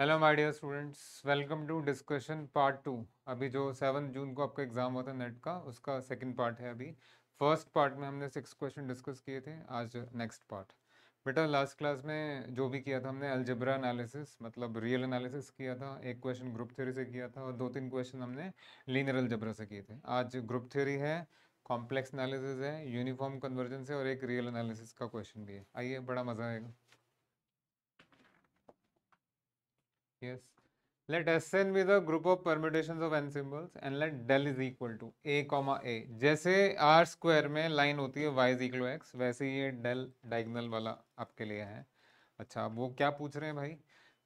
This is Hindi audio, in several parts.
Hello my dear students welcome to discussion part two अभी जो सेवन जून को आपका एग्ज़ाम होता है नेट का उसका सेकंड पार्ट है अभी फर्स्ट पार्ट में हमने सिक्स क्वेश्चन डिस्कस किए थे आज नेक्स्ट पार्ट बेटा लास्ट क्लास में जो भी किया था हमने अल्जबरा एनालिसिस मतलब रियल एनालिसिस किया था एक क्वेश्चन ग्रुप थ्योरी से किया था और दो तीन क्वेश्चन हमने लीनर अल्जबरा से किए थे आज ग्रुप थ्योरी है कॉम्प्लेक्स एनालिसिस है यूनिफॉर्म कन्वर्जेंस है और एक रियल एनालिसिस का क्वेश्चन भी है आइए बड़ा मज़ा आएगा yes let Sn be the group of permutations of n symbols and let del is equal to a comma a jaise R square mein line hoti hai y is equal to x वैसे ये del diagonal wala aapke liye hai acha ab wo kya पूछ rahe hain bhai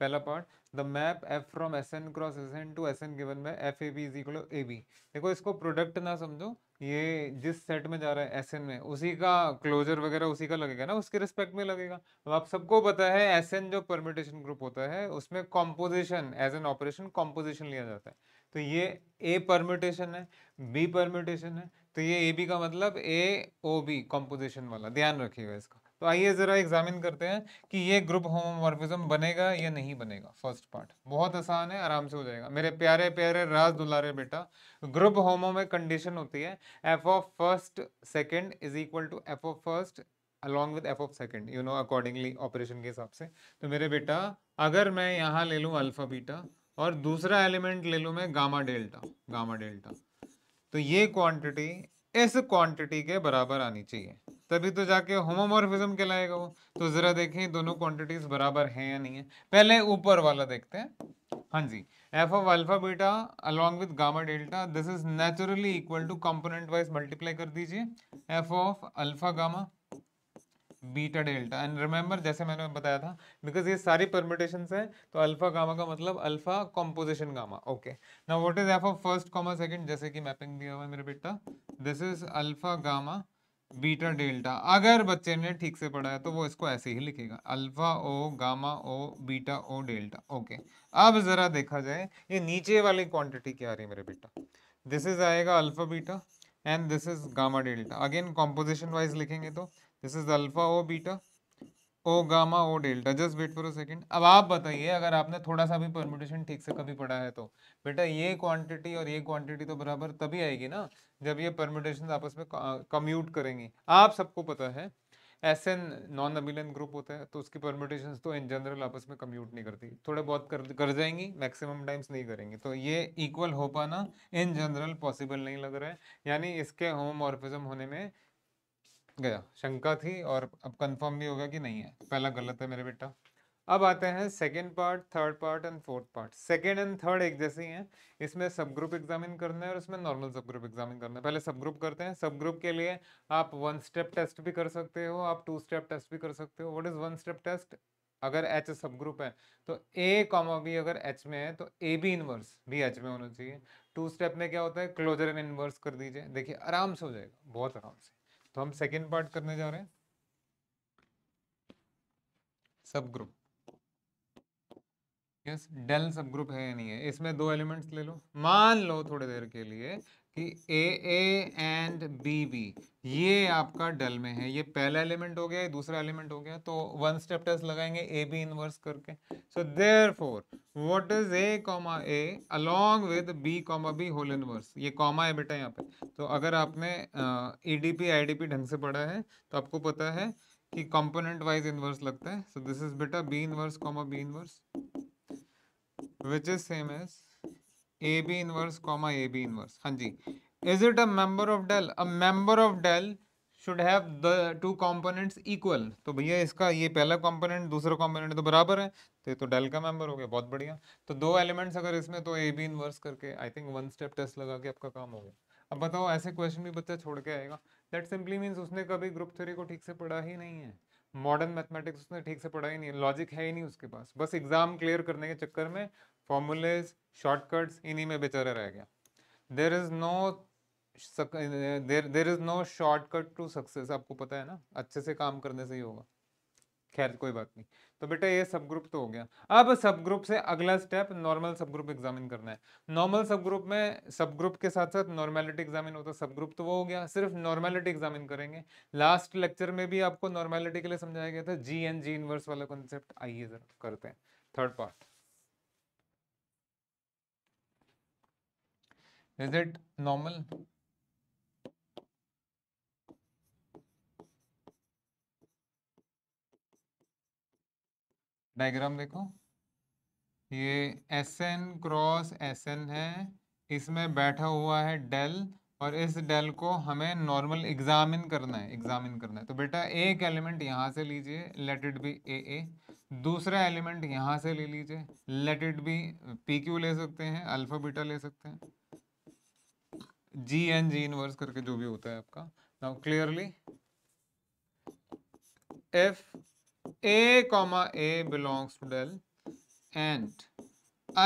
pehla part the map f from Sn cross Sn to Sn given by fab is equal to ab dekho isko product na samjho ये जिस सेट में जा रहा है एस में उसी का क्लोजर वगैरह उसी का लगेगा ना उसके रिस्पेक्ट में लगेगा अब आप सबको पता है एस जो परमिटेशन ग्रुप होता है उसमें composition as an operation composition लिया जाता है तो ये ए परमिटेशन है बी परमिटेशन है तो ये ए बी का मतलब ए ओ बी कॉम्पोजिशन वाला ध्यान रखिएगा इसका तो आइए ज़रा एग्जामिन करते हैं कि ये ग्रुप होमोमॉर्फिज्म बनेगा या नहीं बनेगा फर्स्ट पार्ट बहुत आसान है आराम से हो जाएगा मेरे प्यारे प्यारे राज दुलारे बेटा ग्रुप होमो में कंडीशन होती है F of first second is equal to F of first along with F of second you know accordingly operation के हिसाब से तो मेरे बेटा अगर मैं यहाँ ले लूँ अल्फा बीटा और दूसरा एलिमेंट ले लूँ मैं गामा डेल्टा गामा डेल्टा तो ये क्वांटिटी इस क्वांटिटी के बराबर आनी चाहिए तभी तो जाके होमोमोरफिज्म कहलाएगा वो तो जरा देखें दोनों क्वांटिटीज बराबर हैं या नहीं है पहले ऊपर वाला देखते हैं हाँ जी F of alpha beta along with gamma delta this is naturally equal to component wise multiply कर दीजिए F of alpha gamma beta delta and remember जैसे मैंने बताया था बिकॉज ये सारी परमिटेशन है तो अल्फा गामा का मतलब अल्फा कॉम्पोजिशन गामा ओके ना what is F of first comma second जैसे कि मैपिंग दिया हुआ है मेरे बेटा this is alpha gamma beta delta अगर बच्चे ने ठीक से पढ़ा है तो वो इसको ऐसे ही लिखेगा alpha O gamma O beta O delta okay अब ज़रा देखा जाए ये नीचे वाली क्वांटिटी क्या आ रही है मेरे बेटा दिस इज आएगा alpha beta and this is gamma delta again composition wise लिखेंगे तो this is alpha O beta O gamma O delta just wait for a second अब आप बताइए अगर आपने थोड़ा सा भी परम्यूटेशन ठीक से कभी पढ़ा है तो बेटा ये क्वांटिटी और ये क्वांटिटी तो बराबर तभी आएगी ना जब ये परम्यूटेशन आपस में कम्यूट करेंगी आप सबको पता है S N non abelian group होता है तो उसकी परम्यूटेशन तो इन जनरल आपस में कम्यूट नहीं करती थोड़े बहुत कर कर जाएंगी मैक्सिमम टाइम्स नहीं करेंगी तो ये इक्वल हो पाना इन जनरल पॉसिबल नहीं लग रहा है यानी इसके होमोमॉर्फिज्म होने में गया हाँ। शंका थी और अब कंफर्म भी हो गया कि नहीं है पहला गलत है मेरे बेटा अब आते हैं second part third part and fourth part second and third एक जैसे ही हैं इसमें सब ग्रुप एग्जामिन करना है और इसमें नॉर्मल सब ग्रुप एग्जामिन करना है पहले सब ग्रुप करते हैं सब ग्रुप के लिए आप वन स्टेप टेस्ट भी कर सकते हो आप टू स्टेप टेस्ट भी कर सकते हो what is one step test अगर एच सब ग्रुप है तो ए कॉमा बी अगर एच में है तो ए बी इनवर्स भी एच में होना चाहिए टू स्टेप में क्या होता है क्लोजर एंड इनवर्स कर दीजिए देखिए आराम से हो जाएगा बहुत आराम से तो हम सेकेंड पार्ट करने जा रहे हैं sub group is del sub group है या नहीं है इसमें दो एलिमेंट्स ले लो मान लो थोड़ी देर के लिए कि A A and B B ये आपका डल में है ये पहला एलिमेंट हो गया दूसरा एलिमेंट हो गया तो वन स्टेप टेस्ट लगाएंगे ए बी इनवर्स करके so therefore what is A comma A along with B comma B whole inverse ये कॉमा है बेटा यहाँ पे तो अगर आपने E D P I D P ढंग से पढ़ा है तो आपको पता है कि कॉम्पोनेंट वाइज इनवर्स लगता है सो दिस इज बेटा B inverse comma B inverse which is same as A B inverse comma A B inverse हाँ जी is it a member of del a member of del should have the two components equal तो भैया इसका ये पहला कॉम्पोनेंट दूसरा कॉम्पोनेंट तो बराबर है तो ये तो डेल का मेंबर हो गया बहुत बढ़िया तो दो एलिमेंट्स अगर इसमें तो ए बी इनवर्स करके I think one step test लगा के आपका काम हो गया अब बताओ ऐसे क्वेश्चन भी बच्चा छोड़ के आएगा दैट सिंपली मीन्स उसने कभी ग्रुप थ्योरी को ठीक से पढ़ा ही नहीं है मॉडर्न मैथमेटिक्स उसने ठीक से पढ़ा ही नहीं लॉजिक है ही नहीं उसके पास बस एग्जाम क्लियर करने के चक्कर में फॉर्मूलेज शॉर्टकट्स इन्हीं में बेचारा रह गया there is no there there is no shortcut to success आपको पता है ना अच्छे से काम करने से ही होगा खैर कोई बात नहीं तो बेटा ये सब ग्रुप तो हो गया अब सब ग्रुप से अगला step normal sub group examine करना है नॉर्मल सब ग्रुप में सब ग्रुप के साथ साथ नॉर्मेलिटी एग्जामिन होता है सब ग्रुप तो वो हो गया सिर्फ नॉर्मेलिटी एग्जामिन करेंगे लास्ट लेक्चर में भी आपको नॉर्मेलिटी के लिए समझाया गया था जी एंड जी इनवर्स वाला कॉन्सेप्ट आइए जरा करते हैं third part is it normal diagram देखो ये S N cross S N है इसमें बैठा हुआ है डेल और इस डेल को हमें नॉर्मल एग्जामिन करना है एग्जामिन करना है तो बेटा एक एलिमेंट यहाँ से लीजिए let it be A A दूसरा एलिमेंट यहाँ से ले लीजिए let it be P Q ले सकते हैं अल्फा बीटा ले सकते हैं जी एन जी इनवर्स करके जो भी होता है आपका now clearly F A comma A belongs to del and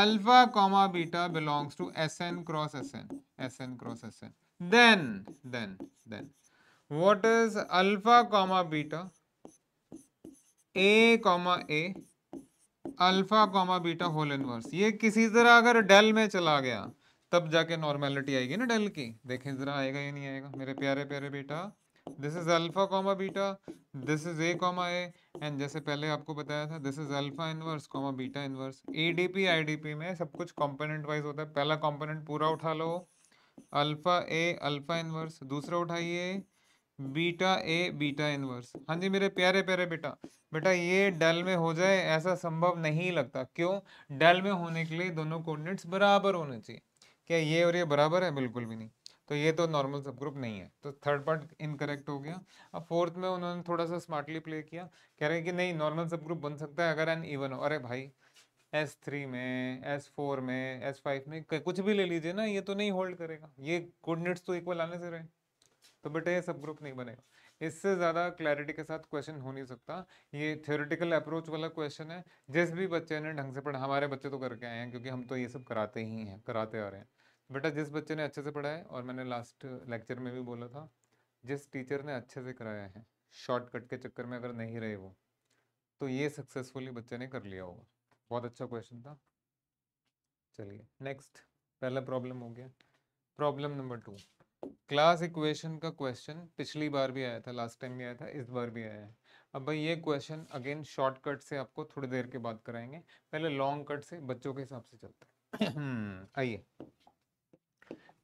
alpha comma beta belongs to S N cross S N S N cross S N then then then what is alpha comma beta A comma A alpha comma beta whole inverse ये किसी तरह अगर डेल में चला गया तब जाके नॉर्मेलिटी आएगी ना डेल की देखें ज़रा आएगा या नहीं आएगा मेरे प्यारे प्यारे बेटा this is alpha comma beta this is A comma A and जैसे पहले आपको बताया था this is alpha inverse comma beta inverse A D P I D P में सब कुछ कॉम्पोनेंट वाइज होता है पहला कॉम्पोनेंट पूरा उठा लो अल्फ़ा ए अल्फ़ा इनवर्स दूसरा उठाइए बीटा ए बीटा इनवर्स हाँ जी मेरे प्यारे प्यारे बेटा बेटा ये डेल में हो जाए ऐसा संभव नहीं लगता क्यों डेल में होने के लिए दोनों कोऑर्डिनेट्स बराबर होने चाहिए क्या ये और ये बराबर है बिल्कुल भी नहीं तो ये तो नॉर्मल सब ग्रुप नहीं है तो थर्ड पार्ट इनकरेक्ट हो गया अब फोर्थ में उन्होंने थोड़ा सा स्मार्टली प्ले किया कह रहे हैं कि नहीं नॉर्मल सब ग्रुप बन सकता है अगर एन इवन हो अरे भाई एस थ्री में एस फोर में एस फाइव में कुछ भी ले लीजिए ना ये तो नहीं होल्ड करेगा ये कोऑर्डिनेट्स तो इक्वल आने से रहे तो बेटा ये सब ग्रुप नहीं बनेगा इससे ज़्यादा क्लैरिटी के साथ क्वेश्चन हो नहीं सकता ये थ्योरेटिकल अप्रोच वाला क्वेश्चन है जिस भी बच्चे ने ढंग से पढ़ा हमारे बच्चे तो करके आए हैं क्योंकि हम तो ये सब कराते ही हैं कराते आ रहे हैं बेटा जिस बच्चे ने अच्छे से पढ़ाया है और मैंने लास्ट लेक्चर में भी बोला था जिस टीचर ने अच्छे से कराया है शॉर्टकट के चक्कर में अगर नहीं रहे वो तो ये सक्सेसफुली बच्चे ने कर लिया होगा बहुत अच्छा क्वेश्चन था चलिए नेक्स्ट पहला प्रॉब्लम हो गया problem number two class equation का क्वेश्चन पिछली बार भी आया था लास्ट टाइम भी आया था इस बार भी आया है अब भाई ये क्वेश्चन अगेन शॉर्टकट से आपको थोड़ी देर के बाद कराएंगे पहले लॉन्ग कट से बच्चों के हिसाब से चलते हैं आइए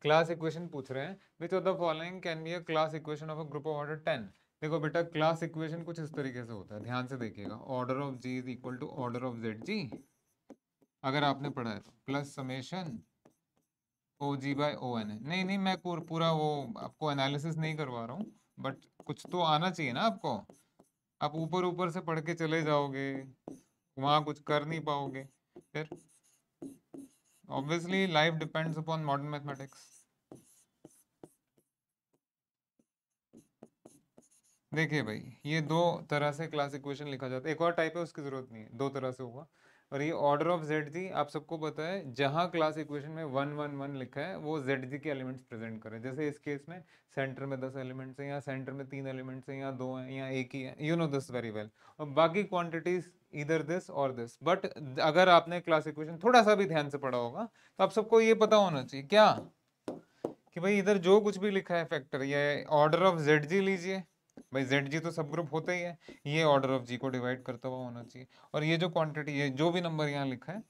क्लास इक्वेशन पूछ रहे हैं which of the following can be a class equation of a group of order ten देखो बेटा क्लास इक्वेशन कुछ इस तरीके से होता है ध्यान से देखिएगा order of G is equal to order of Z G अगर आपने पढ़ा है तो plus summation O G by O N नहीं नहीं मैं पूरा वो आपको एनालिसिस नहीं करवा रहा हूँ बट कुछ तो आना चाहिए ना आपको आप ऊपर ऊपर से पढ़ के चले जाओगे वहाँ कुछ कर नहीं पाओगे फिर obviously life depends upon modern mathematics देखिए भाई ये दो तरह से क्लास इक्वेशन लिखा जाता है एक और टाइप है उसकी ज़रूरत नहीं है दो तरह से होगा और ये ऑर्डर ऑफ जेड जी आप सबको पता है जहाँ क्लास इक्वेशन में वन वन वन लिखा है वो जेड जी के एलिमेंट्स प्रेजेंट करें जैसे इस केस में सेंटर में दस एलिमेंट्स हैं या सेंटर में तीन एलिमेंट्स हैं या दो हैं या एक ही है you know this very well और बाकी क्वांटिटीज इधर दिस और दिस बट अगर आपने क्लास इक्वेशन थोड़ा सा भी ध्यान से पढ़ा होगा तो आप सबको ये पता होना चाहिए क्या कि भाई इधर जो कुछ भी लिखा है फैक्टर ये ऑर्डर ऑफ जेड जी लीजिए भाई जेड जी तो सब ग्रुप होते ही है ये ऑर्डर ऑफ जी को डिवाइड करता हुआ होना चाहिए और ये जो क्वांटिटी है जो भी नंबर यहाँ लिखा है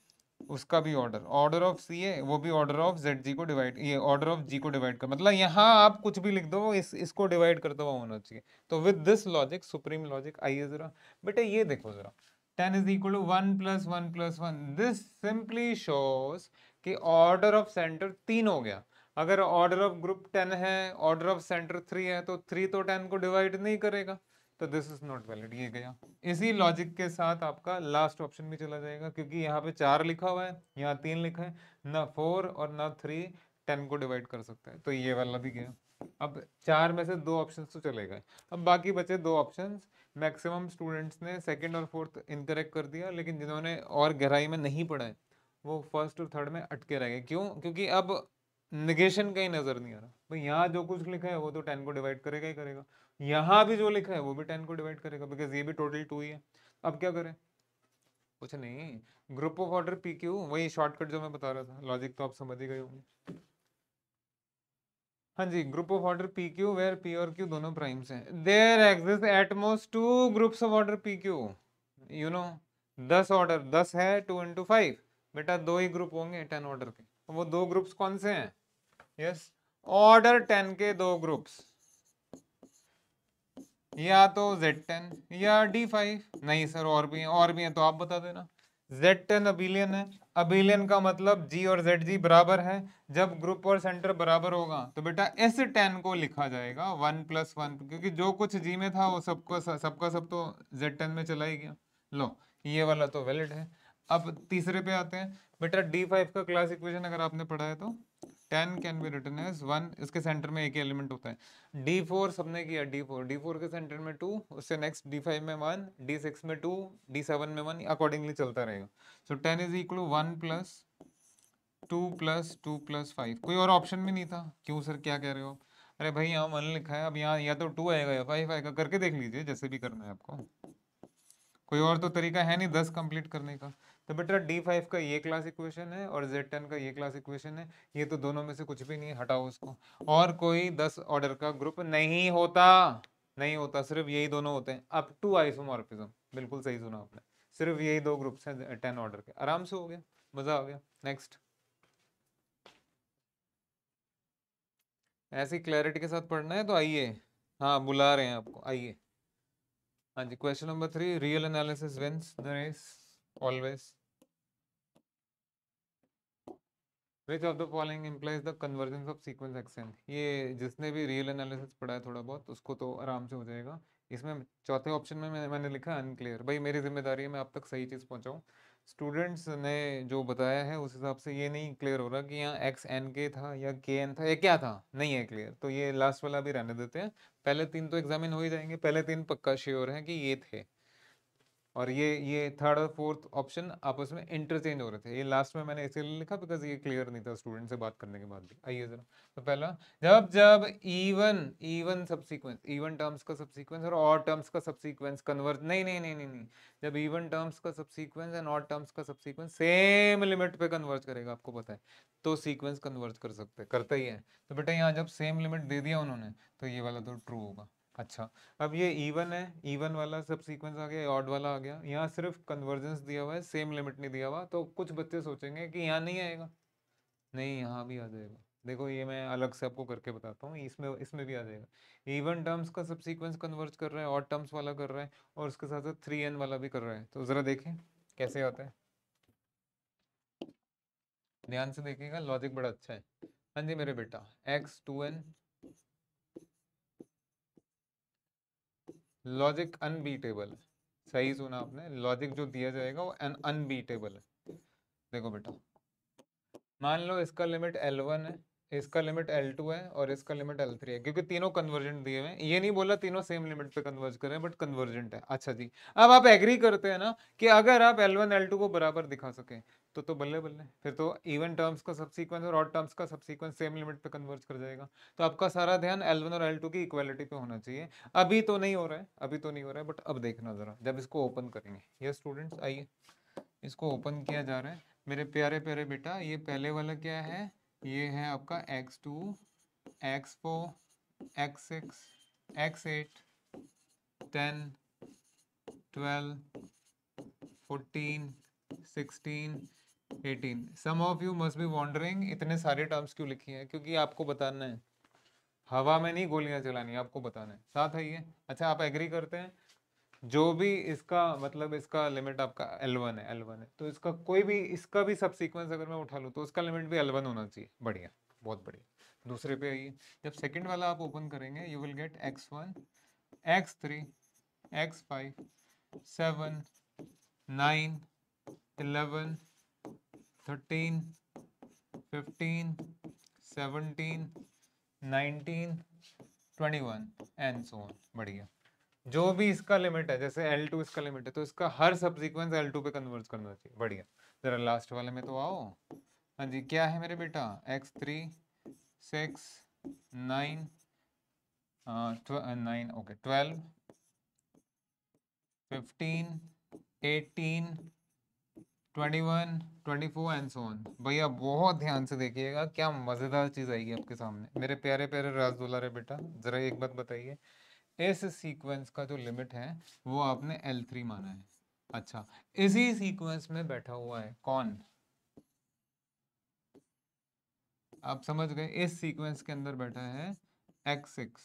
उसका भी ऑर्डर ऑर्डर ऑफ सी है वो भी ऑर्डर ऑफ जेड जी को डिवाइड ये ऑर्डर ऑफ जी को डिवाइड कर मतलब यहाँ आप कुछ भी लिख दो इस इसको डिवाइड करता हुआ होना चाहिए तो with this logic supreme logic आइए जरा बेटे ये देखो जरा ten is equal to one plus one plus one this simply shows कि ऑर्डर ऑफ सेंटर तीन हो गया अगर ऑर्डर ऑफ ग्रुप टेन है ऑर्डर ऑफ सेंटर थ्री है तो थ्री तो टेन को डिवाइड नहीं करेगा तो दिस इज नॉट वैलिड ये गया इसी लॉजिक के साथ आपका लास्ट ऑप्शन भी चला जाएगा क्योंकि यहाँ पे चार लिखा हुआ है यहाँ तीन लिखा है ना फोर और ना थ्री टेन को डिवाइड कर सकता है तो ये वाला भी गया अब चार में से दो ऑप्शंस तो चले गए अब बाकी बचे दो ऑप्शंस मैक्सिमम स्टूडेंट्स ने सेकंड और फोर्थ इनकरेक्ट कर दिया लेकिन जिन्होंने और गहराई में नहीं पढ़ा है वो फर्स्ट और थर्ड में अटके रह गए क्यों क्योंकि अब निगेशन कहीं नजर नहीं आ रहा भाई यहाँ जो कुछ लिखा है वो तो टेन को डिवाइड करेगा ही करेगा यहाँ भी जो लिखा है वो भी टेन को डिवाइड करेगा बिकॉज ये भी टोटल टू ही है अब क्या करें कुछ नहीं group of order P Q वही शॉर्टकट जो मैं बता रहा था लॉजिक तो आप समझ ही गए होंगे हाँ जी group of order P Q where P और क्यू दोनों प्राइम्स हैं there exist at most two groups of order P Q you know दस ऑर्डर दस है टू इंटू फाइव बेटा दो ही ग्रुप होंगे टेन ऑर्डर के तो वो दो ग्रुप्स कौन से हैं यस ऑर्डर टेन के दो ग्रुप्स या तो जेड टेन या डी फाइव नहीं सर और भी हैं और भी हैं तो आप बता देना जेड टेन अबिलियन है अबिलियन का मतलब जी और जेड जी बराबर है जब ग्रुप और सेंटर बराबर होगा तो बेटा एस टेन को लिखा जाएगा वन प्लस वन क्योंकि जो कुछ जी में था वो सबको सबका सब तो जेड टेन में चला ही गया लो ये वाला तो वैलिड है अब तीसरे पे आते हैं बेटा डी फाइव का क्लास इक्वेशन अगर आपने पढ़ा है तो ten can be written as one इसके सेंटर में एक ही एलिमेंट होता है डी फोर सबने किया डी फोर डी फोर के सेंटर में टू उससे नेक्स्ट डी फाइव में वन डी सिक्स में टू डी सेवन में वन अकॉर्डिंगली चलता रहेगा so ten is equal to one plus two plus two plus five कोई और ऑप्शन भी नहीं था क्यों सर क्या कह रहे हो अरे भाई यहाँ वन लिखा है अब यहाँ या तो टू आएगा या फाइव आएगा करके देख लीजिए जैसे भी करना है आपको कोई और तो तरीका है नहीं दस कंप्लीट करने का तो बेटा डी फाइव का ये क्लास इक्वेशन है और जेड टेन का ये क्लास इक्वेशन है ये तो दोनों में से कुछ भी नहीं हटाओ उसको और कोई दस ऑर्डर का ग्रुप नहीं होता नहीं होता सिर्फ यही दोनों होते हैं अप टू आइसोमॉर्फिज्म बिल्कुल सही सुना आपने सिर्फ यही दो ग्रुप्स हैं टेन ऑर्डर के आराम से हो गया मजा आ गया नेक्स्ट ऐसी क्लैरिटी के साथ पढ़ना है तो आइए हाँ बुला रहे हैं आपको आइए हाँ जी question number three real analysis wins the race always. Which of the following implies the convergence of sequence xn ये जिसने भी real analysis पढ़ा है थोड़ा बहुत उसको तो आराम से हो जाएगा इसमें चौथे ऑप्शन में मैंने लिखा अनक्लियर भाई मेरी जिम्मेदारी है मैं आप तक सही चीज़ पहुंचाऊं स्टूडेंट्स ने जो बताया है उस हिसाब से ये नहीं क्लियर हो रहा कि यहाँ एक्स एन के था या के एन था ये क्या था नहीं है क्लियर तो ये लास्ट वाला भी रहने देते हैं पहले तीन तो एग्जामिन हो ही जाएंगे पहले तीन पक्का श्योर है कि ये थे और ये ये थर्ड और फोर्थ ऑप्शन आपस में इंटरचेंज हो रहे थे ये लास्ट में मैंने इसलिए लिखा बिकॉज ये क्लियर नहीं था स्टूडेंट से बात करने के बाद भी आइए जरा तो पहला जब जब even even subsequence even terms का सबसीक्वेंस और ऑड टर्म्स का सबसीक्वेंस कन्वर्ज कन्वर्ट नहीं नहीं नहीं नहीं जब इवन टर्म्स का सबसीक्वेंस एंड ऑड टर्म्स का सबसीक्वेंस सेम लिमिट पे कन्वर्ज करेगा आपको पता है तो सीक्वेंस कन्वर्ज कर सकते करता ही है तो बेटा यहाँ जब सेम लिमिट दे दिया उन्होंने तो ये वाला तो ट्रू होगा अच्छा अब ये इवन है इवन वाला सब सीक्वेंस आ गया ऑड वाला आ गया यहाँ सिर्फ कन्वर्जेंस दिया हुआ है सेम लिमिट नहीं दिया हुआ तो कुछ बच्चे सोचेंगे कि यहाँ नहीं आएगा नहीं यहाँ भी आ जाएगा देखो ये मैं अलग से आपको करके बताता हूँ इसमें इसमें भी आ जाएगा इवन टर्म्स का सब सीक्वेंस कन्वर्ज कर रहा है ऑड टर्म्स वाला कर रहा है और उसके साथ साथ थ्री एन वाला भी कर रहा है तो ज़रा देखें कैसे आता है ध्यान से देखिएगा लॉजिक बड़ा अच्छा है हाँ जी मेरे बेटा X two N logic unbeatable है सही सुना आपने लॉजिक जो दिया जाएगा वो एन अनबीटेबल है देखो बेटा मान लो इसका लिमिट एल वन है इसका लिमिट L2 है और इसका लिमिट L3 है क्योंकि तीनों कन्वर्जेंट दिए हुए हैं ये नहीं बोला तीनों सेम लिमिट पे कन्वर्ज करें बट कन्वर्जेंट है अच्छा जी अब आप एग्री करते हैं ना कि अगर आप L1 L2 को बराबर दिखा सकें तो तो बल्ले बल्ले फिर तो इवन टर्म्स का सबसीक्वेंस और ऑड टर्म्स का सबसीक्वेंस सेम लिमिट पे कन्वर्ज कर जाएगा तो आपका सारा ध्यान L1 और टू की इक्वालिटी पे होना चाहिए अभी तो नहीं हो रहा है अभी तो नहीं हो रहा है बट अब देखना ज़रा जब इसको ओपन करेंगे ये स्टूडेंट्स आइए इसको ओपन किया जा रहा है मेरे प्यारे प्यारे बेटा ये पहले वाला क्या है ये है आपका X two x four X six X eight ten twelve fourteen sixteen eighteen some of you must be wondering इतने सारे टर्म्स क्यों लिखे हैं क्योंकि आपको बताना है हवा में नहीं गोलियां चलानी आपको बताना है साथ है ये अच्छा आप एग्री करते हैं जो भी इसका मतलब इसका लिमिट आपका L1 है L1 है तो इसका कोई भी इसका भी सब सीक्वेंस अगर मैं उठा लूँ तो उसका लिमिट भी L1 होना चाहिए बढ़िया बहुत बढ़िया दूसरे पे आइए जब सेकंड वाला आप ओपन करेंगे you will get X one X three X five seven nine eleven thirteen fifteen seventeen nineteen twenty one and so on बढ़िया जो भी इसका लिमिट है जैसे एल टू इसका लिमिट है तो इसका हर सब सिक्वेंस एल टू पे कन्वर्ट करना चाहिए बढ़िया जरा लास्ट वाले में तो आओ हाँ जी क्या है मेरे बेटा X three six nine nine okay twelve fifteen eighteen twenty one twenty four and so on भैया बहुत ध्यान से देखिएगा क्या मज़ेदार चीज़ आएगी आपके सामने मेरे प्यारे प्यारे राजदुलारे बेटा ज़रा एक बात बताइए इस सीक्वेंस का जो लिमिट है वो आपने एल थ्री माना है अच्छा इसी सीक्वेंस में बैठा हुआ है कौन आप समझ गए इस सीक्वेंस के अंदर बैठा है X six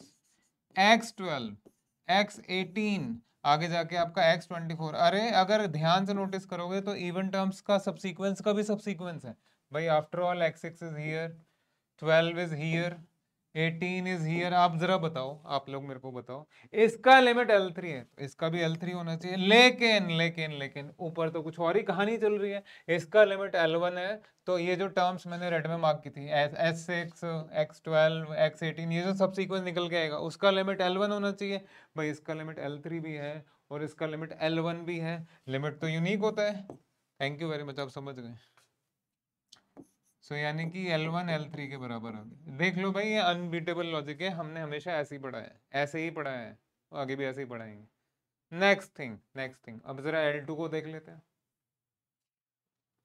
X twelve X eighteen आगे जाके आपका एक्स ट्वेंटी फोर अरे अगर ध्यान से नोटिस करोगे तो इवन टर्म्स का सब सीक्वेंस का भी सब सीक्वेंस है भाई after all X six is here twelve is here eighteen is here आप जरा बताओ आप लोग मेरे को बताओ इसका लिमिट एल थ्री है इसका भी एल थ्री होना चाहिए लेकिन लेकिन लेकिन ऊपर तो कुछ और ही कहानी चल रही है इसका लिमिट एल वन है तो ये जो टर्म्स मैंने रेड में मार्क की थी S six X twelve X eighteen ये जो सब सीक्वेंस निकल के आएगा उसका लिमिट एल वन होना चाहिए भाई इसका लिमिट एल थ्री भी है और इसका लिमिट एल वन भी है लिमिट तो यूनिक होता है थैंक यू वेरी मच आप समझ गए सो यानी कि एल वन एल थ्री के बराबर होगी देख लो भाई ये अनबीटेबल लॉजिक है हमने हमेशा ऐसे ही पढ़ाया है ऐसे ही पढ़ाया है तो आगे भी ऐसे ही पढ़ाएंगे नेक्स्ट थिंग नेक्स्ट थिंग अब जरा एल टू को देख लेते हैं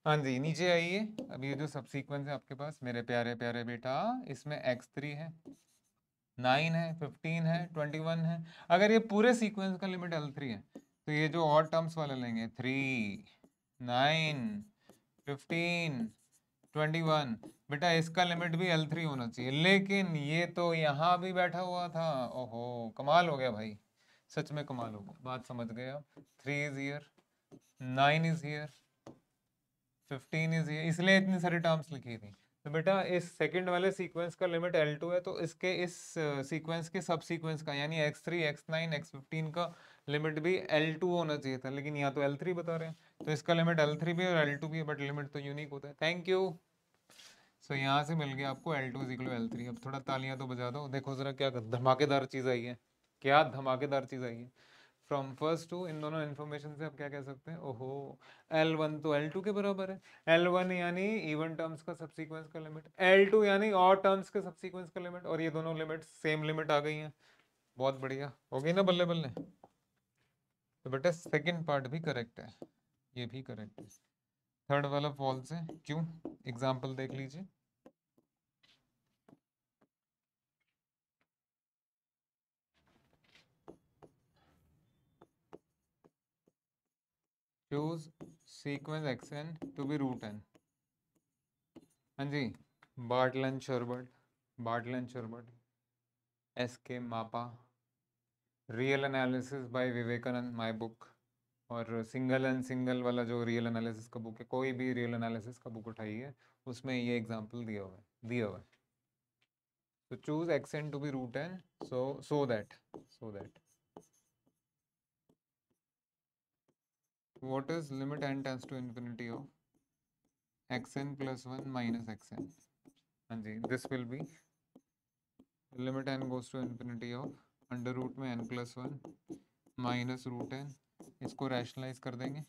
हाँ जी नीचे आइए अब ये जो सब सीक्वेंस है आपके पास मेरे प्यारे प्यारे बेटा इसमें एक्स थ्री है नाइन है फिफ्टीन है ट्वेंटी वन है अगर ये पूरे सीक्वेंस का लिमिट एल थ्री है तो ये जो और टर्म्स वाला लेंगे three nine fifteen twenty one बेटा इसका लिमिट भी एल थ्री होना चाहिए लेकिन ये तो यहाँ भी बैठा हुआ था ओहो कमाल हो गया भाई सच में कमाल हो गया बात समझ गए आप three is here nine is here fifteen is here इसलिए इतनी सारी टर्म्स लिखी थी तो बेटा इस सेकंड वाले सीक्वेंस का लिमिट एल टू है तो इसके इस सीक्वेंस के सब सीक्वेंस का यानी x three x nine x fifteen का लिमिट भी एल टू होना चाहिए था लेकिन यहाँ तो एल थ्री बता रहे हैं तो इसका लिमिट एल थ्री भी और एल टू भी है बट लिमिट तो यूनिक होता है थैंक यू सो so, यहाँ से मिल गया आपको L two is equal to L three अब थोड़ा तालियां तो बजा दो देखो ज़रा क्या धमाकेदार चीज़ आई है क्या धमाकेदार चीज़ आई है फ्रॉम फर्स्ट टू इन दोनों इन्फॉर्मेशन से आप क्या कह सकते हैं ओहो एल वन तो एल टू के बराबर है एल वन यानी इवन टर्म्स का सबसीक्वेंस का लिमिट एल टू यानी और टर्म्स के सबसीक्वेंस का लिमिट और ये दोनों लिमिट सेम लिमिट आ गई हैं बहुत बढ़िया हो गई ना बल्ले बल्ले तो बेटा सेकेंड पार्ट भी करेक्ट है ये भी करेक्ट है थर्ड वाला फॉल्स है क्यों एग्जाम्पल देख लीजिए sequence x n to be root n हाँ जी Bartle Sherbert Bartle Sherbert S K Mapa real analysis by Vivekananda my book और सिंगल एंड सिंगल वाला जो रियल एनालिसिस का बुक है कोई भी रियल एनालिसिस का बुक उठाइए उसमें ये एग्जाम्पल दिया हुआ है दिया हुआ है तो choose x n to be root n so so that so that what is limit n tends to infinity of x n plus one minus x N हाँ जी this will be limit N goes to infinity of under root में n plus one minus root n इसको रैशनलाइज कर देंगे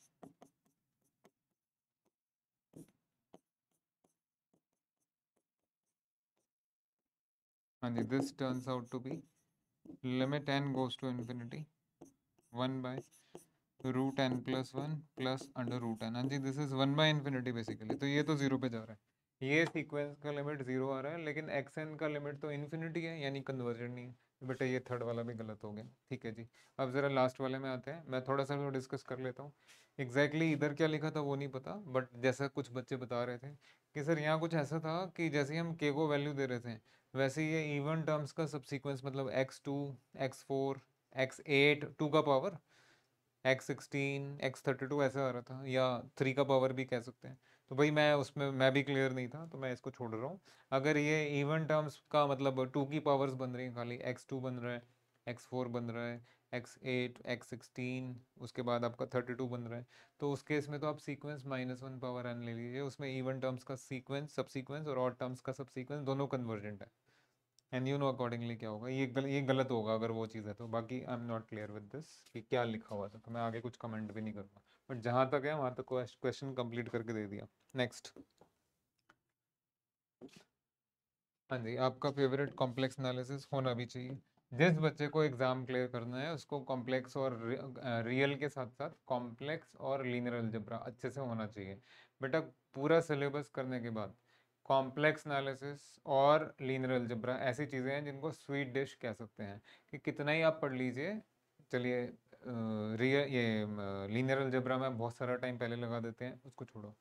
हाँ जी this turns out to be limit N goes to infinity one by root N plus one plus under root n हाँ जी this is one by infinity basically तो ये तो जीरो पे जा रहा है ये सीक्वेंस का लिमिट जीरो आ रहा है लेकिन एक्स एन का लिमिट तो इन्फिनिटी है यानी कन्वर्जन नहीं है बेटा ये थर्ड वाला भी गलत हो गया ठीक है जी अब ज़रा लास्ट वाले में आते हैं मैं थोड़ा सा डिस्कस कर लेता हूँ एग्जैक्टली इधर क्या लिखा था वो नहीं पता बट जैसा कुछ बच्चे बता रहे थे कि सर यहाँ कुछ ऐसा था कि जैसे हम के को वैल्यू दे रहे थे वैसे ये इवन टर्म्स का सब सीक्वेंस मतलब x two x four x eight two का power x sixteen x thirty two ऐसा आ रहा था या थ्री का पावर भी कह सकते हैं तो भाई मैं उसमें मैं भी क्लियर नहीं था तो मैं इसको छोड़ रहा हूँ अगर ये इवन टर्म्स का मतलब टू की पावर्स बन रही हैं खाली एक्स टू बन रहा है एक्स फोर बन रहा है एक्स एट एक्स सिक्सटीन उसके बाद आपका थर्टी टू बन रहा है तो उस केस में तो आप sequence minus one power n ले लीजिए उसमें इवन टर्म्स का सीक्वेंस सब सीक्वेंस और ऑड टर्म्स का सब सीक्वेंस दोनों कन्वर्जेंट है एंड यू नो अकॉर्डिंगली क्या होगा ये गल, ये गलत होगा अगर वो चीज़ है तो बाकी I am not clear with this कि क्या लिखा हुआ था तो मैं आगे कुछ कमेंट भी नहीं करूँगा बट जहाँ तक है वहाँ तक क्वेश्चन कंप्लीट करके दे दिया नेक्स्ट हाँ जी आपका फेवरेट कॉम्प्लेक्स एनालिसिस होना भी चाहिए जिस बच्चे को एग्ज़ाम क्लियर करना है उसको कॉम्प्लेक्स और रियल के साथ साथ कॉम्प्लेक्स और लीनर अलजबरा अच्छे से होना चाहिए बेटा पूरा सिलेबस करने के बाद कॉम्प्लेक्स एनालिसिस और लीनर अलजबरा ऐसी चीज़ें हैं जिनको स्वीट डिश कह सकते हैं कि कितना ही आप पढ़ लीजिए चलिए रियल ये लीनियर अलजबरा में बहुत सारा टाइम पहले लगा देते हैं उसको छोड़ो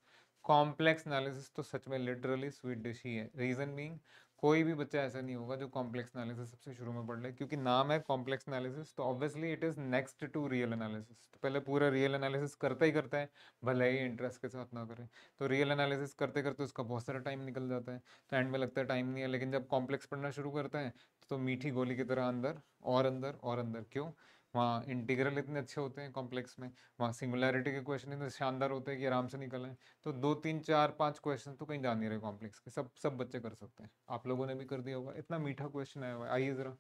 कॉम्प्लेक्स एनालिसिस तो सच में लिटरली स्वीट डिश ही है रीज़न बीइंग कोई भी बच्चा ऐसा नहीं होगा जो कॉम्प्लेक्स एनालिसिस सबसे शुरू में पढ़ ले क्योंकि नाम है कॉम्प्लेक्स एनालिसिस तो obviously it is next to real analysis तो पहले पूरा रियल एनालिसिस करता ही करता है भले ही इंटरेस्ट के साथ ना करें तो रियल एनालिसिस करते करते उसका बहुत सारा टाइम निकल जाता है तो एंड में लगता है टाइम नहीं है लेकिन जब कॉम्प्लेक्स पढ़ना शुरू करते हैं तो मीठी गोली की तरह अंदर और अंदर और अंदर क्यों वहाँ इंटीग्रल इतने अच्छे होते हैं कॉम्प्लेक्स में वहाँ सिंगुलरिटी के क्वेश्चन इतने शानदार होते हैं कि आराम से निकल आए तो दो तीन चार पाँच क्वेश्चन तो कहीं जा नहीं रहे कॉम्प्लेक्स के सब सब बच्चे कर सकते हैं आप लोगों ने भी कर दिया होगा इतना मीठा क्वेश्चन आया हुआ है आइए ज़रा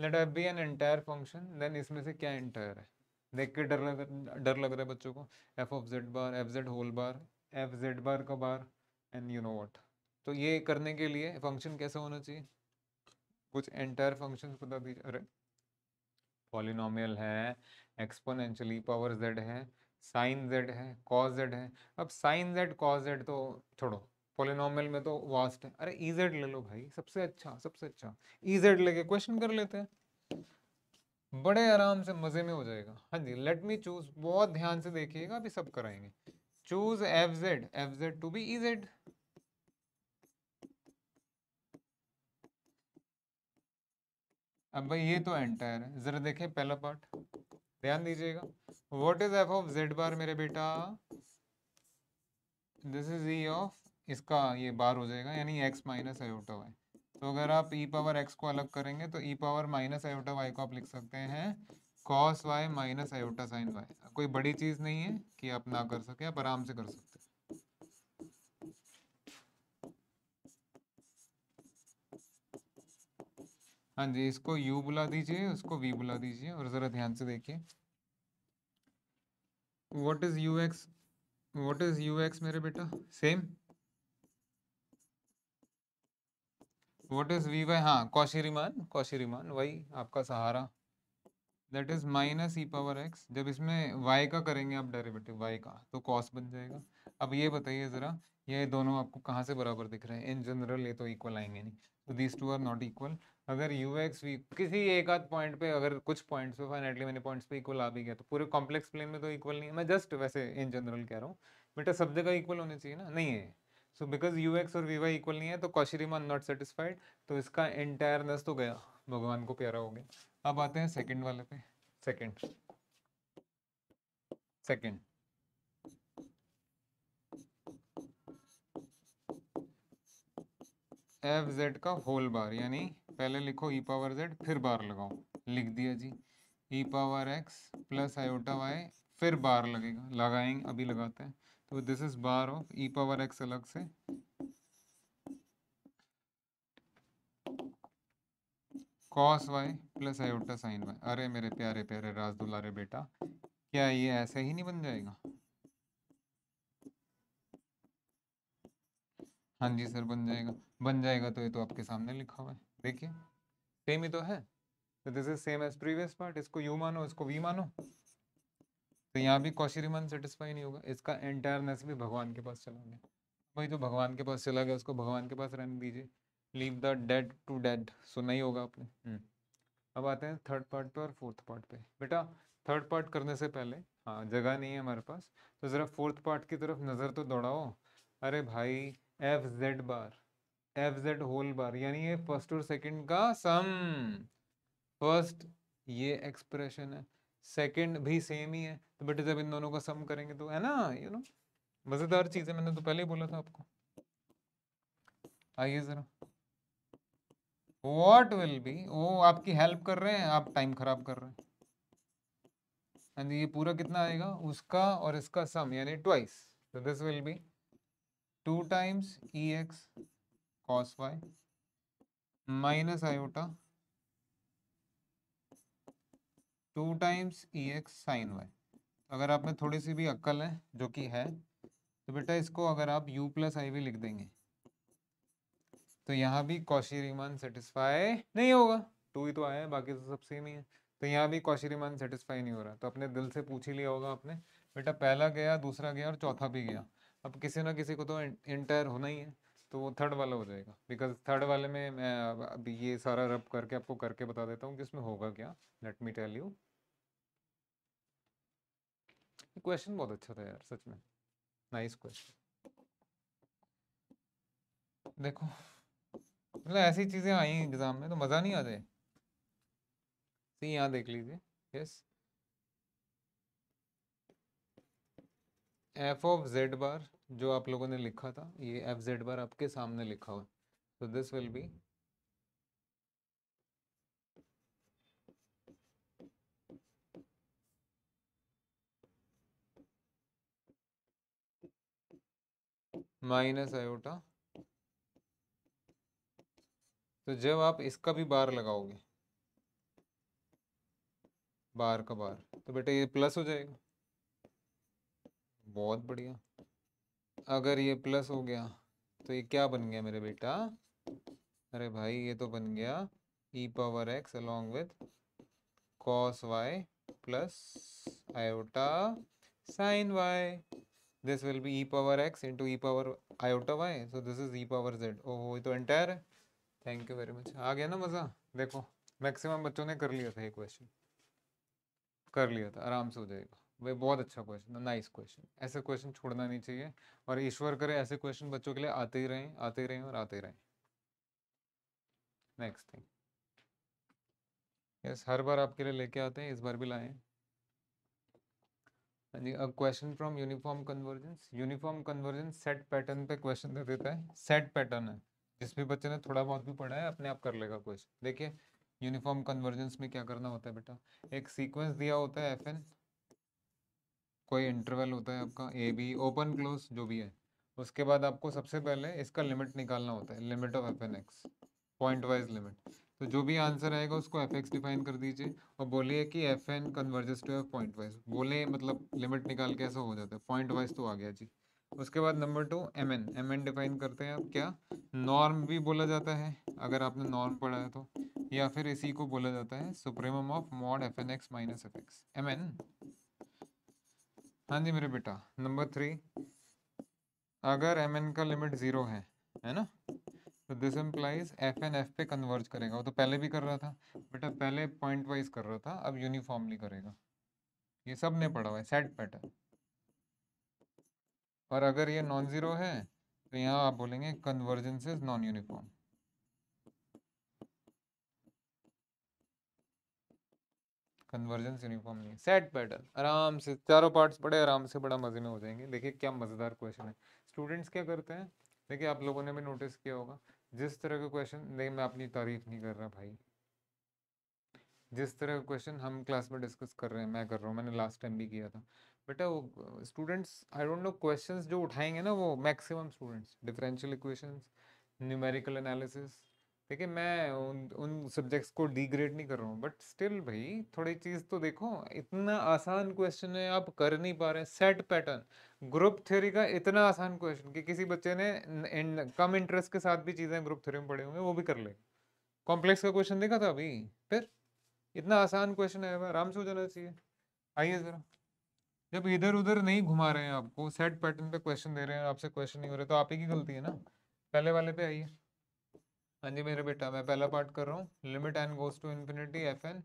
let f be an entire function then इसमें से क्या एंटायर है देख के डर लग डर लग रहा है बच्चों को f of z bar f z whole bar f z bar का bar and you know what तो ये करने के लिए फंक्शन कैसा होना चाहिए कुछ एंटायर फंक्शन बता दीजिए अरे पॉलिनोमियल है एक्सपोनेंशियली पावर जेड है साइन जेड है कॉस जेड है अब साइन जेड कॉस जेड तो छोड़ो पॉलिनोमियल में तो वास्ट है अरे ई जेड ले लो भाई सबसे अच्छा सबसे अच्छा ई जेड लेके क्वेश्चन कर लेते हैं बड़े आराम से मजे में हो जाएगा हाँ जी लेट मी चूज बहुत ध्यान से देखिएगा अभी सब कराएंगे choose f z f z to be e z अब भाई ये तो एंटायर है जरा देखें पहला पार्ट ध्यान दीजिएगा what is F of z bar मेरे बेटा दिस इज ई ऑफ इसका ये बार हो जाएगा यानी एक्स माइनस आयोटा वाई तो अगर आप ई पावर एक्स को अलग करेंगे तो e power minus iota y को आप लिख सकते हैं cos y minus iota sine y कोई बड़ी चीज़ नहीं है कि आप ना कर सके आप आराम से कर सकते हाँ जी इसको यू बुला दीजिए उसको वी बुला दीजिए और ज़रा ध्यान से देखिए what is u x what is u x मेरे बेटा same what is v y हाँ कौशी रिमान वही आपका सहारा that is minus e power x जब इसमें वाई का करेंगे आप डेरिवेटिव वाई का तो कॉस बन जाएगा अब ये बताइए ज़रा ये दोनों आपको कहाँ से बराबर दिख रहे हैं इन जनरल ये तो इक्वल आएंगे नहीं तो these two are not equal अगर यू एक्स वी किसी एक आध पॉइंट पे अगर कुछ पॉइंट्स पे फाइनेटली मैंने पॉइंट्स पे इक्वल आ भी गया तो पूरे कॉम्प्लेक्स प्लेन में तो इक्वल नहीं है मैं जस्ट वैसे इन जनरल कह रहा हूँ बेटा सब जगह इक्वल होने चाहिए ना नहीं है सो बिकॉज यू एक्स और वी वाई इक्वल नहीं है तो कॉशरीमान नॉट सेटिस्फाइड तो इसका इंटायरनेस तो गया भगवान को प्यारा हो गया अब आते हैं सेकेंड वाले पे सेकेंड सेकेंड एफ जेड का होल बार यानी पहले लिखो ई पावर जेड फिर बार लगाओ लिख दिया जी e power x plus iota y फिर बार लगेगा लगाएंगे अभी लगाते हैं तो this is bar of e power x अलग से cos y plus iota sine y अरे मेरे प्यारे प्यारे राज दुलारे बेटा क्या ये ऐसे ही नहीं बन जाएगा हाँ जी सर बन जाएगा बन जाएगा तो ये तो आपके सामने लिखा हुआ है देखिए सेम ही तो है तो this is same as previous part इसको यू मानो इसको वी मानो तो यहाँ भी कौशी रिमान सेटिस्फाई नहीं होगा इसका एंटायरनेस भी भगवान के पास चला गया भाई जो तो भगवान के पास चला गया उसको भगवान के पास रहने दीजिए leave the dead to dead सो नहीं होगा आपने हम्म। अब आते हैं थर्ड पार्ट पे और फोर्थ पार्ट पे बेटा थर्ड पार्ट करने से पहले हाँ जगह नहीं है हमारे पास तो ज़रा फोर्थ पार्ट की तरफ नज़र तो दौड़ाओ अरे भाई f z bar f z whole bar यानी ये फर्स्ट और सेकंड का सम फर्स्ट ये एक्सप्रेशन है सेकंड भी सेम ही है तो बेटे जब इन दोनों का सम करेंगे तो है ना यू नो मज़ेदार चीज़ है मैंने तो पहले ही बोला था आपको आइए ज़रा वॉट विल बी वो आपकी हेल्प कर रहे हैं आप टाइम ख़राब कर रहे हैं एंड ये पूरा कितना आएगा उसका और इसका सम यानी ट्वाइस तो this will be two times e x cos y minus iota two times e x sine y अगर आप में थोड़ी सी भी अक्कल है जो कि है तो बेटा इसको अगर आप u प्लस आई भी लिख देंगे तो यहाँ भी कौशी रिमान सेटिस्फाई नहीं होगा टू ही तो आया है बाकी तो सब सेम ही है तो यहाँ भी कौशी रिमान सेटिस्फाई नहीं हो रहा तो अपने दिल से पूछ ही लिया होगा आपने बेटा पहला गया दूसरा गया और चौथा भी गया अब किसी ना किसी को तो इंटायर होना ही है तो वो थर्ड वाला हो जाएगा बिकॉज थर्ड वाले में मैं अब ये सारा रब करके आपको करके बता देता हूँ कि इसमें होगा क्या let me tell you question बहुत अच्छा था यार सच में नाइस क्वेश्चन देखो मतलब ऐसी चीज़ें आई एग्ज़ाम में तो मज़ा नहीं आ जाए यहाँ देख लीजिए yes f of z bar जो आप लोगों ने लिखा था ये एफ जेड बार आपके सामने लिखा हुआ तो this will be minus iota तो जब आप इसका भी बार लगाओगे बार का बार तो बेटा ये प्लस हो जाएगा बहुत बढ़िया अगर ये प्लस हो गया तो ये क्या बन गया मेरे बेटा अरे भाई ये तो बन गया e power x along with cos y plus iota sine y this will be e power x into e power iota y so this is e power z oh ये तो एंटायर है थैंक यू वेरी मच आ गया ना मज़ा देखो मैक्सिमम बच्चों ने कर लिया था ये क्वेश्चन कर लिया था आराम से हो जाएगा वे बहुत अच्छा क्वेश्चन नाइस क्वेश्चन ऐसे क्वेश्चन छोड़ना नहीं चाहिए और ईश्वर करे ऐसे क्वेश्चन बच्चों के लिए आते ही रहें आते ही रहें और आते ही रहें नेक्स्ट थिंग यस हर बार आपके लिए लेके आते हैं इस बार भी लाएं हाँ जी अब question from uniform convergence uniform convergence set pattern पे क्वेश्चन दे देता है सेट पैटर्न है जिस भी बच्चे ने थोड़ा बहुत भी पढ़ा है अपने आप कर लेगा क्वेश्चन देखिए यूनिफॉर्म कन्वर्जेंस में क्या करना होता है बेटा एक सीक्वेंस दिया होता है एफ एन कोई इंटरवल होता है आपका ए बी ओपन क्लोज जो भी है उसके बाद आपको सबसे पहले इसका लिमिट निकालना होता है limit of f N x pointwise limit तो जो भी आंसर आएगा उसको एफ एक्स डिफाइन कर दीजिए और बोलिए कि f n converges to f pointwise बोले मतलब लिमिट निकाल के ऐसा हो जाता है पॉइंट वाइज तो आ गया जी उसके बाद number two m n m n define करते हैं आप क्या नॉर्म भी बोला जाता है अगर आपने नॉर्म पढ़ा है तो या फिर इसी को बोला जाता है supremum of mod f N x minus f x m n हाँ जी मेरे बेटा नंबर थ्री अगर एम एन का लिमिट ज़ीरो है है ना तो this implies f N F पे कन्वर्ज करेगा वो तो पहले भी कर रहा था बेटा पहले पॉइंट वाइज कर रहा था अब यूनिफॉर्मली करेगा ये सब ने पढ़ा हुआ है सेट पैटर्न और अगर ये नॉन ज़ीरो है तो यहाँ आप बोलेंगे convergence is non uniform convergence uniform नहीं सेट पैटर्न आराम से चारों पार्ट्स बड़े आराम से बड़ा मज़े में हो जाएंगे देखिए क्या मज़ेदार क्वेश्चन है स्टूडेंट्स क्या करते हैं देखिए आप लोगों ने भी नोटिस किया होगा जिस तरह का क्वेश्चन देखिए मैं अपनी तारीफ नहीं कर रहा भाई जिस तरह का क्वेश्चन हम क्लास में डिस्कस कर रहे हैं मैं कर रहा हूँ मैंने लास्ट टाइम भी किया था बेटा वो students I don't know questions जो उठाएंगे ना वो maximum students differential equations numerical analysis देखिए मैं उन उन सब्जेक्ट्स को डिग्रेड नहीं कर रहा हूँ बट स्टिल भाई थोड़ी चीज़ तो देखो इतना आसान क्वेश्चन है आप कर नहीं पा रहे सेट पैटर्न ग्रुप थ्योरी का इतना आसान क्वेश्चन कि किसी बच्चे ने इन, कम इंटरेस्ट के साथ भी चीज़ें ग्रुप थ्योरी में पढ़े होंगे वो भी कर ले कॉम्प्लेक्स का क्वेश्चन देखा था अभी फिर इतना आसान क्वेश्चन है आराम से हो जाना चाहिए आइए ज़रा जब इधर उधर नहीं घुमा रहे हैं आपको सेट पैटर्न पे क्वेश्चन दे रहे हैं आपसे क्वेश्चन नहीं हो रहे तो आप ही की गलती है ना पहले वाले पे आइए हाँ जी मेरे बेटा मैं पहला पार्ट कर रहा हूँ limit N goes to infinity f n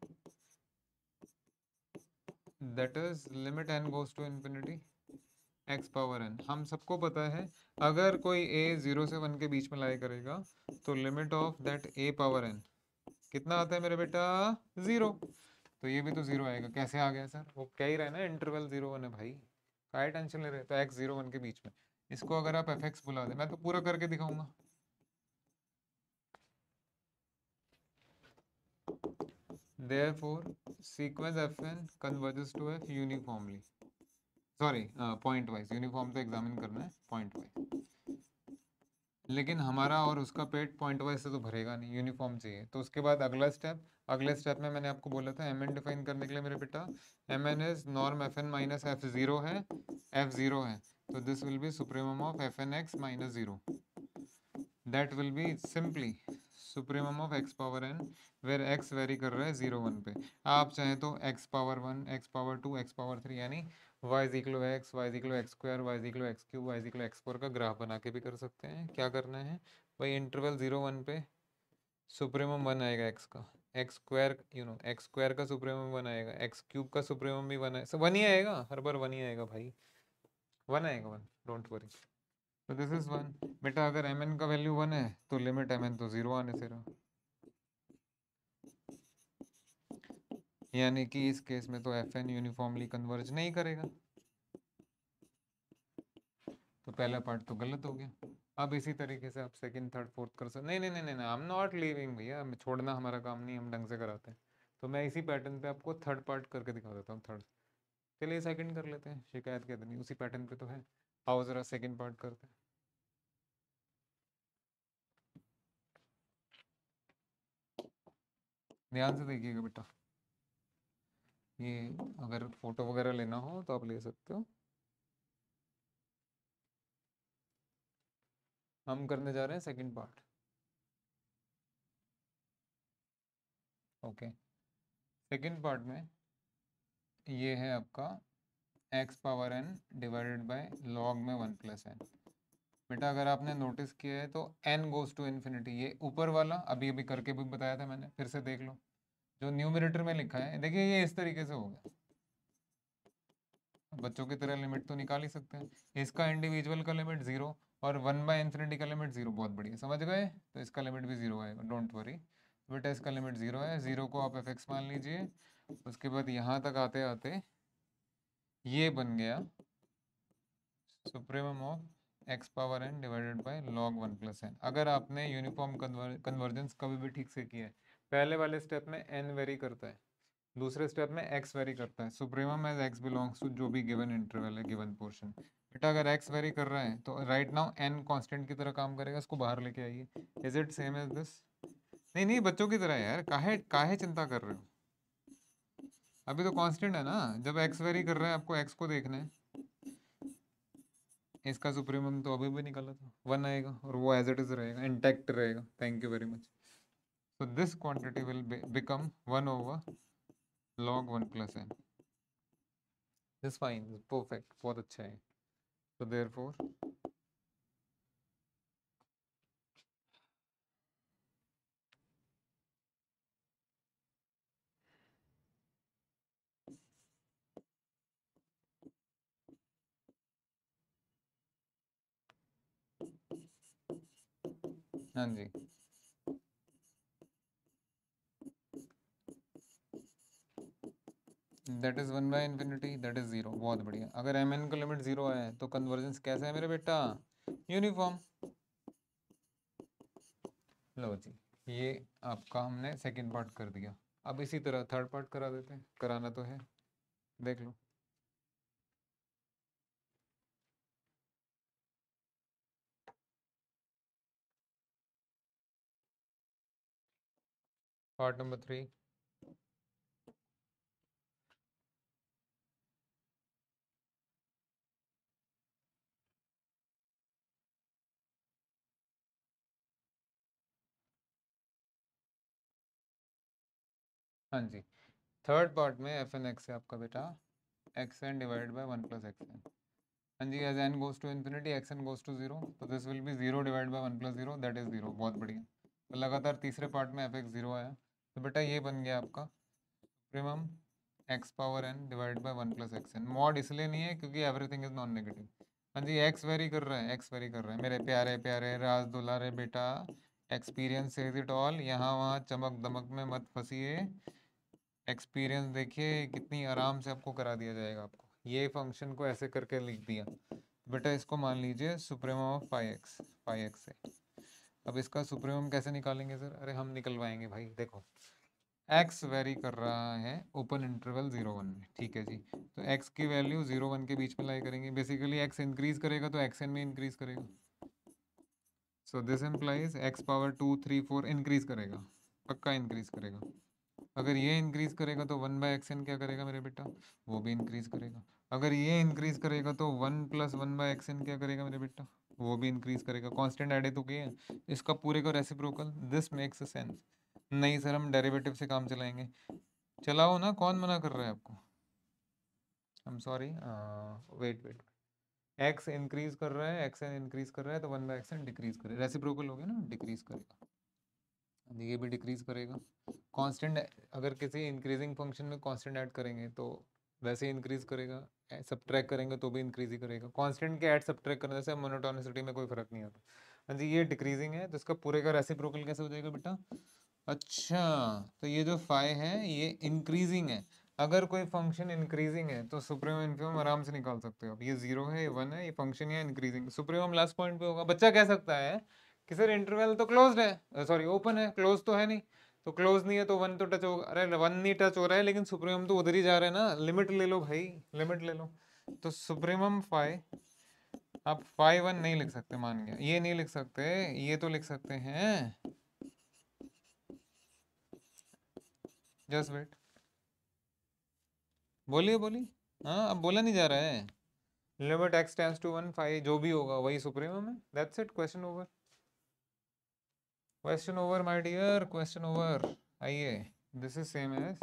that is limit N goes to infinity x power n हम सबको पता है अगर कोई ए ज़ीरो से वन के बीच में लाई करेगा तो limit of that a power n कितना आता है मेरे बेटा ज़ीरो तो ये भी तो ज़ीरो आएगा कैसे आ गया सर वो कह ही रहे ना इंटरवल ज़ीरो वन है भाई का टेंशन ले रहे तो एक्स ज़ीरो वन के बीच में इसको अगर आप एफ एक्स बुला दें मैं तो पूरा करके दिखाऊंगा therefore sequence fn converges to f uniformly sorry uh, point wise uniform to तो examine karna hai point wise लेकिन हमारा और उसका पेट पॉइंट वाइज से तो भरेगा नहीं यूनिफॉर्म चाहिए तो उसके बाद अगला स्टेप अगले स्टेप में मैंने आपको बोला था एम एन डिफाइन करने के लिए मेरे बेटा m n as norm f n minus f zero है एफ जीरो है तो this will be supremum of f N x minus zero that will be simply supremum of x power n where x vary कर रहा है जीरो वन पे आप चाहें तो x power one x power two x power three यानी y is equal to x y is equal to x square y is equal to x cube Y is equal to x four का ग्राफ बना के भी कर सकते हैं क्या करना है भाई इंटरवल जीरो वन पे सुप्रीमम वन आएगा एक्स का x square you know x square का सुप्रीमम वन आएगा एक्स क्यूब का सुप्रीमम भी वन आएगा वन ही आएगा हर बार वन ही आएगा भाई वन आएगा वन डोंट वरी तो दिस इज वन बेटा अगर एम एन का वैल्यू वन है तो लिमिट एम एन तो जीरो आने से रहा यानी कि इस केस में तो एफ एन यूनिफॉर्मली कन्वर्ज नहीं करेगा तो पहला पार्ट तो गलत हो गया अब इसी तरीके से आप सेकंड थर्ड फोर्थ कर सकते नहीं नहीं नहीं नहीं आई एम नॉट लिविंग भैया छोड़ना हमारा काम नहीं हम ढंग से कराते हैं तो मैं इसी पैटर्न पे आपको थर्ड पार्ट करके दिखा देता हूँ थर्ड चलिए सेकंड कर लेते हैं शिकायत क्या नहीं उसी पैटर्न पे तो है आओ जरा सेकंड पार्ट करते हैं ध्यान से देखिएगा बेटा ये अगर फोटो वगैरह लेना हो तो आप ले सकते हो हम करने जा रहे हैं second part okay second part में ये है आपका x power n divided by log में वन प्लस एन बेटा अगर आपने नोटिस किया है तो एन गोज टू इन्फिनिटी ये ऊपर वाला अभी अभी करके भी बताया था मैंने फिर से देख लो जो न्यूमिनेटर में लिखा है देखिए ये इस तरीके से हो गया बच्चों की तरह लिमिट तो निकाल ही सकते हैं इसका इंडिविजुअल का लिमिट जीरो और वन बाय इन्फिनिटी का लिमिट जीरो बहुत बढ़िया समझ गए तो इसका लिमिट भी जीरो आएगा डोंट वरी बेटा इसका लिमिट जीरो है जीरो को आप एफ मान लीजिए उसके बाद यहाँ तक आते आते ये बन गया supremum of x power n divided by log one plus n अगर आपने यूनिफॉर्म कन्वर्जेंस कभी भी ठीक से किया है पहले वाले स्टेप में एन वेरी करता है दूसरे स्टेप में एक्स वेरी करता है supremum as x belongs to जो भी गिवन इंटरवल है गिवन पोर्शन बेटा अगर एक्स वेरी कर रहा है तो राइट नाउ एन कॉन्स्टेंट की तरह काम करेगा इसको बाहर लेके आइए is it same as this नहीं नहीं बच्चों की तरह यार काहे काहे चिंता कर रहे हो अभी तो कांस्टेंट है ना जब एक्स वेरी कर रहे हैं आपको एक्स को देखना है इसका सुप्रीमम तो अभी भी निकाला था वन आएगा और वो एज इट इज रहेगा इंटैक्ट रहेगा thank you very much so this quantity will become one over log one plus n this fine perfect बहुत अच्छा है. So therefore, हाँ जी that is one by infinity that is zero बहुत बढ़िया अगर एम एन का लिमिट ज़ीरो है तो कन्वर्जेंस कैसा है मेरे बेटा यूनिफॉर्म लो जी ये आपका हमने सेकंड पार्ट कर दिया अब इसी तरह थर्ड पार्ट करा देते हैं कराना तो है देख लो पार्ट नंबर थ्री हाँ जी थर्ड पार्ट में एफ एन एक्स है आपका बेटा X N divided by one plus X N हाँ जी as N goes to infinity X N goes to zero तो this will be zero divide by one plus zero that is zero बहुत बढ़िया तो लगातार तीसरे पार्ट में एफ एक्स जीरो आया तो बेटा ये बन गया आपका supremum X power N divide by one plus X N mod इसलिए नहीं है क्योंकि एवरीथिंग इज नॉन नेगेटिव हाँ जी एक्स वेरी कर रहा है एक्स वेरी कर रहा है मेरे प्यारे प्यारे राज दुलारे बेटा एक्सपीरियंस इज इट ऑल यहाँ वहाँ चमक दमक में मत फंसीए एक्सपीरियंस देखिए कितनी आराम से आपको करा दिया जाएगा आपको ये फंक्शन को ऐसे करके लिख दिया बेटा इसको मान लीजिए supreme of five X five X है अब इसका सुप्रीमम कैसे निकालेंगे सर अरे हम निकलवाएंगे भाई देखो एक्स वेरी कर रहा है ओपन इंटरवल जीरो वन में ठीक है जी तो एक्स की वैल्यू जीरो वन के बीच में लाई करेंगे बेसिकली एक्स इंक्रीज करेगा तो एक्स एन में इंक्रीज करेगा so this implies X power two three four increase करेगा पक्का इंक्रीज करेगा अगर ये इंक्रीज करेगा तो वन बाई एक्स एन क्या करेगा मेरे बेटा वो भी इंक्रीज करेगा अगर ये इंक्रीज करेगा तो one plus one by X N क्या करेगा मेरे बेटा वो भी इंक्रीज करेगा कॉन्स्टेंट एडेड हो गई है इसका पूरे का reciprocal this makes a sense नहीं सर हम डेरिवेटिव से काम चलाएंगे चलाओ ना कौन मना कर रहा है आपको I am sorry wait wait X increase कर रहा है एक्स एन इंक्रीज कर रहा है तो one by X N decrease करेगा रेसिप्रोकल हो गया ना डिक्रीज करेगा ये भी डिक्रीज करेगा कांस्टेंट अगर किसी इंक्रीजिंग फंक्शन में कांस्टेंट ऐड करेंगे तो वैसे इंक्रीज करेगा सब ट्रैक करेंगे तो भी इंक्रीज ही करेगा कॉन्स्टेंट के ऐड ट्रैक करने से मोनोटोनिसिटी में कोई फर्क नहीं आता हाँ जी ये डिक्रीजिंग है तो इसका पूरे का रेसिप्रोकल कैसे हो जाएगा बेटा अच्छा तो ये जो फाइव है ये इंक्रीजिंग है अगर कोई फंक्शन इंक्रीजिंग है तो सुप्रीम इन्फ्यूम आराम से निकाल सकते हो अब ये जीरो है ये वन है ये फंक्शन है इंक्रीजिंग सुप्रीम लास्ट पॉइंट पे होगा बच्चा कह सकता है कि सर इंटरवल तो क्लोज्ड है सॉरी ओपन है क्लोज तो है नहीं तो क्लोज नहीं है तो वन तो टच हो अरे वन नहीं टच हो रहा है लेकिन सुप्रीमम तो उधर ही जा रहे हैं ना लिमिट ले लो भाई लिमिट ले लो तो सुप्रीमम फाइव आप फाइव वन नहीं लिख सकते मान गया ये नहीं लिख सकते ये तो लिख सकते हैं जस्ट वेट बोलिए बोली हाँ अब बोला नहीं जा रहा है limit X tends to one five जो भी होगा वही सुप्रीमम है that's it question over question over my dear question over आइए this is same as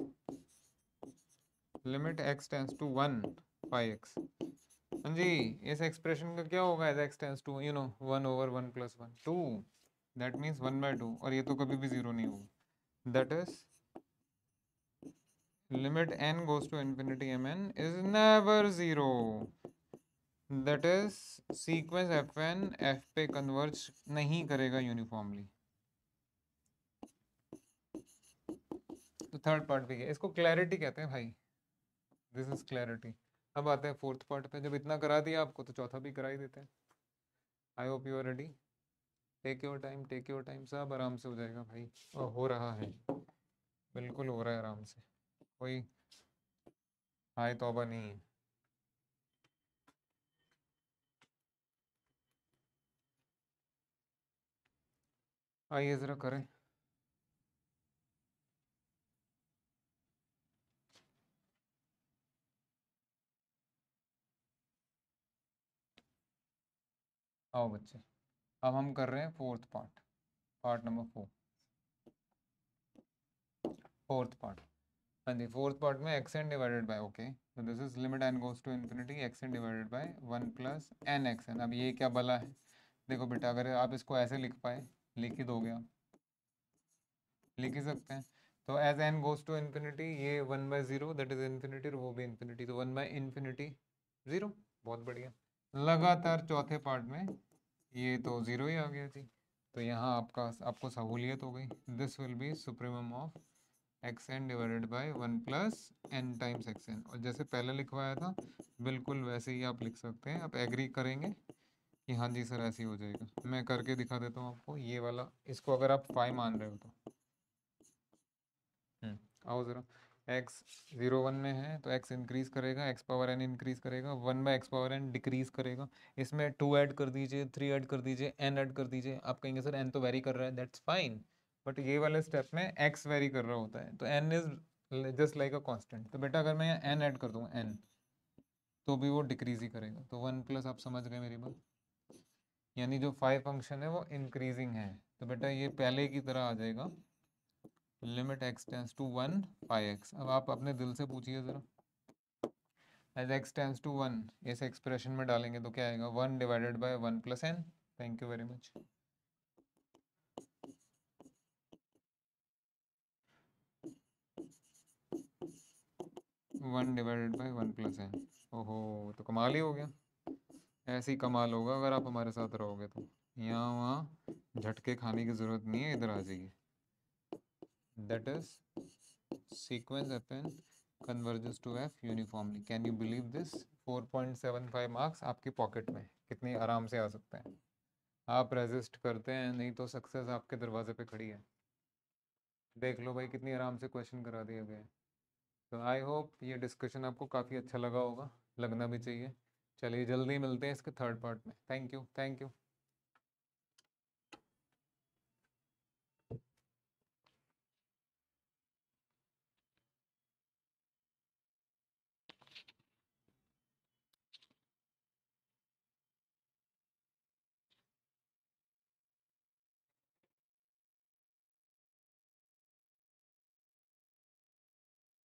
limit X tends to one five X हाँ जी इस एक्सप्रेशन का क्या होगा as X tends to you know one over one plus one two that means one by two और ये तो कभी भी जीरो नहीं होगा that is limit N goes to infinity M N is never zero that is sequence F N F पे कन्वर्ज नहीं करेगा यूनिफॉर्मली थर्ड पार्ट भी है इसको क्लैरिटी कहते हैं भाई दिस इज क्लैरिटी अब आते हैं फोर्थ पार्ट पे जब इतना करा दिया आपको तो चौथा भी करा ही देते हैं I hope you are ready take your time take your time सब आराम से हो जाएगा भाई और हो रहा है बिल्कुल हो रहा है आराम से कोई हाय तोबा नहीं है आइए ज़रा करें आओ बच्चे अब हम कर रहे हैं fourth part part number four fourth part हाँ जी फोर्थ पार्ट में X N divided by okay तो this is limit N goes to infinity X N divided by one plus N X N अब ये क्या भला है देखो बेटा अगर आप इसको ऐसे लिख पाए लिख ही दोगे आप लिख ही सकते हैं तो as N goes to infinity ये one by zero that is infinity वो भी इन्फिनिटी तो वन बाय इन्फिनिटी जीरो बहुत बढ़िया लगातार चौथे पार्ट में ये तो ज़ीरो ही आ गया जी तो यहाँ आपका आपको सहूलियत हो गई this will be supremum of x N divided by one plus N times X N और जैसे पहले लिखवाया था बिल्कुल वैसे ही आप लिख सकते हैं आप एग्री करेंगे कि हाँ जी सर ऐसे ही हो जाएगा मैं करके दिखा देता हूँ आपको ये वाला इसको अगर आप फाइव मान रहे हो तो हम्म, आओ ज़रा एक्स जीरो वन में है तो एक्स इंक्रीज करेगा एक्स पावर एन इंक्रीज करेगा one by X power N decrease करेगा इसमें टू ऐड कर दीजिए थ्री ऐड कर दीजिए एन ऐड कर दीजिए आप कहेंगे सर एन तो वेरी कर रहा है दैट्स फाइन बट ये वाले स्टेप में एक्स वेरी कर रहा होता है तो N is just like a constant तो बेटा अगर मैं यहाँ एन ऐड कर दूँगा एन तो भी वो डिक्रीज ही करेगा तो वन प्लस आप समझ गए मेरी बात यानी जो फाइव फंक्शन है वो इंक्रीजिंग है तो बेटा ये पहले की तरह आ जाएगा limit X tends to one five X अब आप अपने दिल से पूछिए ज़रा as X tends to one इस एक्सप्रेशन में डालेंगे तो क्या आएगा one divided by one plus N thank you very much one divided by one plus N ओहो तो कमाल ही हो गया ऐसे ही कमाल होगा अगर आप हमारे साथ रहोगे तो यहाँ वहाँ झटके खाने की ज़रूरत नहीं है इधर आ जाइए that is sequence upon converges to f uniformly can you believe this 4.75 marks आपकी पॉकेट में कितनी आराम से आ सकते हैं आप रेजिस्ट करते हैं नहीं तो सक्सेस आपके दरवाजे पे खड़ी है देख लो भाई कितनी आराम से क्वेश्चन करा दिया गया तो आई होप ये डिस्कशन आपको काफ़ी अच्छा लगा होगा लगना भी चाहिए चलिए जल्दी मिलते हैं इसके थर्ड पार्ट में थैंक यू थैंक यू